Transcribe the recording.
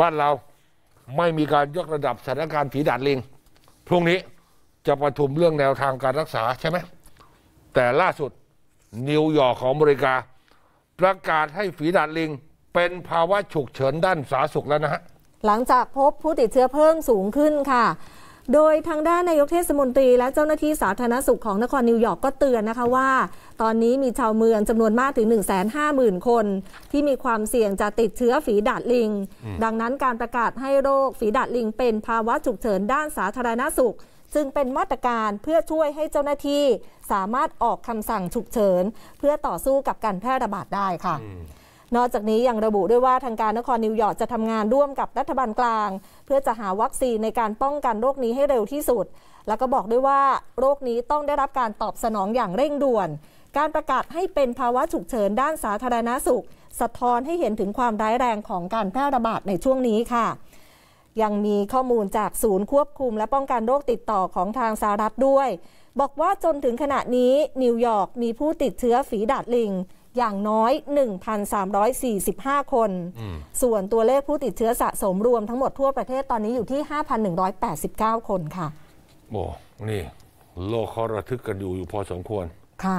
บ้านเราไม่มีการยกระดับสถานการณ์ผีดาดลิง พรุ่งนี้จะประชุมเรื่องแนวทางการรักษาใช่ไหม แต่ล่าสุดนิวยอร์กของอเมริกา ประกาศให้ฝีดาดลิงเป็นภาวะฉุกเฉินด้านสาธารณสุขแล้วนะฮะ หลังจากพบผู้ติดเชื้อเพิ่มสูงขึ้นค่ะโดยทางด้านนายกเทศมนตรี และเจ้าหน้าที่สาธารณสุขของนครนิวยอร์กก็เตือนนะคะว่า ตอนนี้มีชาวเมืองจำนวนมากถึง 150,000 คน ที่มีความเสี่ยงจะติดเชื้อฝีดาดลิง ดังนั้นการประกาศให้โรคฝีดาดลิงเป็นภาวะฉุกเฉินด้านสาธารณสุขจึงเป็นมาตรการเพื่อช่วยให้เจ้าหน้าที่สามารถออกคำสั่งฉุกเฉินเพื่อต่อสู้กับการแพร่ระบาดได้ค่ะนอกจากนี้ยังระบุด้วยว่าทางการนครนิวยอร์กจะทำงานร่วมกับรัฐบาลกลาง เพื่อจะหาวัคซีนในการป้องกันโรคนี้ให้เร็วที่สุด แล้วก็บอกด้วยว่าโรคนี้ต้องได้รับการตอบสนองอย่างเร่งด่วน การประกาศให้เป็นภาวะฉุกเฉินด้านสาธารณาสุข สะท้อนให้เห็นถึงความร้ายแรงของการแพร่ระบาดในช่วงนี้ค่ะ ยังมีข้อมูลจากศูนย์ควบคุมและป้องกันโรคติดต่อของทางสหรัฐด้วย บอกว่าจนถึงขณะนี้นิวยอร์กมีผู้ติดเชื้อฝีดาดลิงอย่างน้อย 1,345 คน ส่วนตัวเลขผู้ติดเชื้อสะสมรวมทั้งหมดทั่วประเทศตอนนี้อยู่ที่ 5,189 คนค่ะ โอ้นี่ โลกเขาระทึกกันอยู่อยู่พอสมควร ค่ะ